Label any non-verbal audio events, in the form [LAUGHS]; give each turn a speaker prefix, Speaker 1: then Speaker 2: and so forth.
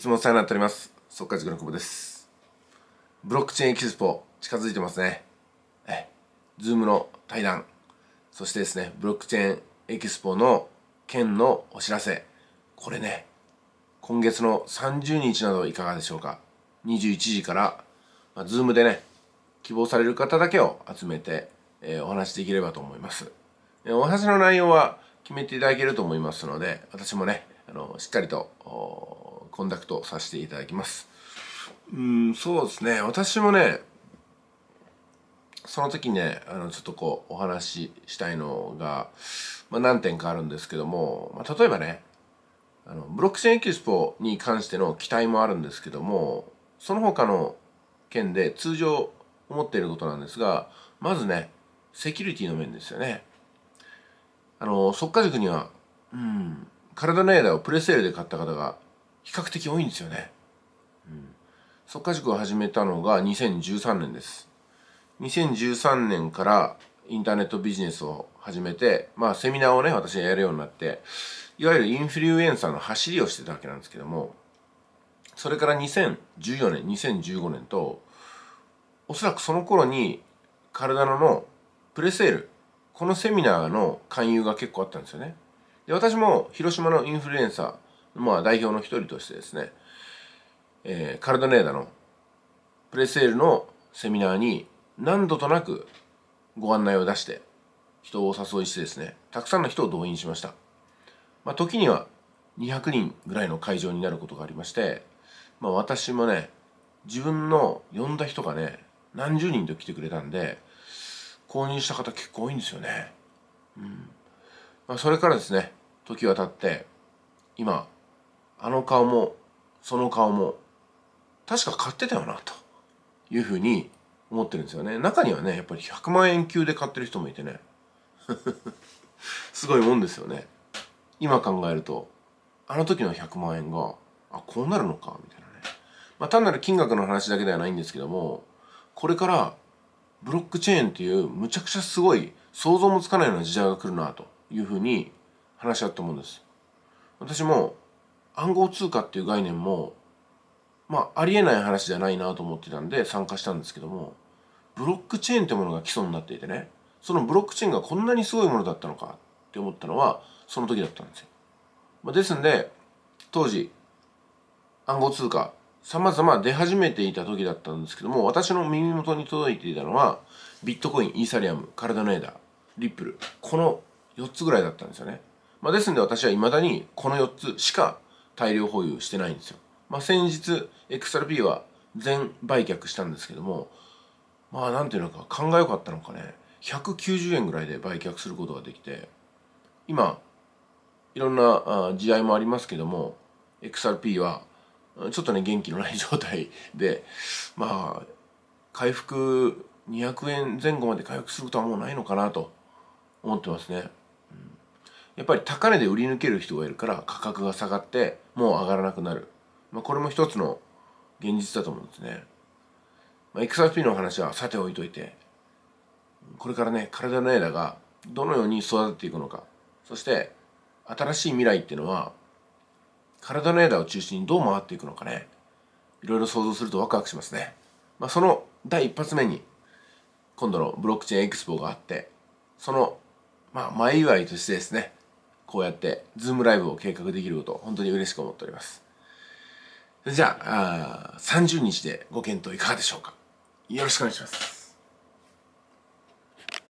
Speaker 1: つもお世話になっております。速稼塾の久保です。ブロックチェーンエキスポ、近づいてますね。え、ズームの対談、そしてですね、ブロックチェーンエキスポの件のお知らせ。これね、今月の30日などいかがでしょうか。21時から、まあ、ズームでね、希望される方だけを集めて、えー、お話しできればと思います。えお話の内容は決めていただけると思いますので、私もね、あの、しっかりと、コンダクトさせていただきます。うん、そうですね。私もね、その時ね、あの、ちょっとこう、お話ししたいのが、まあ、何点かあるんですけども、まあ、例えばね、あの、ブロックチェーンエキスポに関しての期待もあるんですけども、その他の件で通常思っていることなんですが、まずね、セキュリティの面ですよね。あの、速稼塾には、うん、体の間をプレセールで買った方が比較的多いんですよね。うん、速塾を始めたのが2013年です。2013年からインターネットビジネスを始めて、まあセミナーをね、私がやるようになって、いわゆるインフルエンサーの走りをしてたわけなんですけども、それから2014年、2015年と、おそらくその頃に、カダノのプレセール、このセミナーの勧誘が結構あったんですよね。で、私も広島のインフルエンサー、まあ、代表の一人としてですね、えー、カルドネーダのプレセールのセミナーに何度となくご案内を出して人をお誘いしてですねたくさんの人を動員しました、まあ、時には200人ぐらいの会場になることがありまして、まあ、私もね自分の呼んだ人がね何十人と来てくれたんで購入した方結構多いんですよね、うんまあ、それからですね時は経って今あの顔もその顔も確か買ってたよなというふうに思ってるんですよね中にはねやっぱり100万円級で買ってる人もいてね [LAUGHS] すごいもんですよね今考えるとあの時の100万円があこうなるのかみたいなね、まあ、単なる金額の話だけではないんですけどもこれからブロックチェーンっていうむちゃくちゃすごい想像もつかないような時代が来るなというふうに話し合ったもんです私も暗号通貨っていう概念もまあありえない話じゃないなと思ってたんで参加したんですけどもブロックチェーンってものが基礎になっていてねそのブロックチェーンがこんなにすごいものだったのかって思ったのはその時だったんですよ。まあ、ですんで当時暗号通貨さまざま出始めていた時だったんですけども私の耳元に届いていたのはビットコインイーサリアムカルダネーダー、リップルこの4つぐらいだったんですよね。まあ、ですんで私はいまだにこの4つしか大量保有してないんですよ。まあ、先日 XRP は全売却したんですけどもまあ何ていうのか考えよかったのかね190円ぐらいで売却することができて今いろんな試合もありますけども XRP はちょっとね元気のない状態でまあ回復200円前後まで回復することはもうないのかなと思ってますね。やっぱり高値で売り抜ける人がいるから価格が下がってもう上がらなくなる、まあ、これも一つの現実だと思うんですね、まあ、XRP の話はさて置いといてこれからね体の枝がどのように育てていくのかそして新しい未来っていうのは体の枝を中心にどう回っていくのかねいろいろ想像するとワクワクしますね、まあ、その第一発目に今度のブロックチェーンエクスポがあってそのまあ前祝いとしてですねこうやってズームライブを計画できること本当に嬉しく思っておりますじゃああ30日でご検討いかがでしょうかよろしくお願いします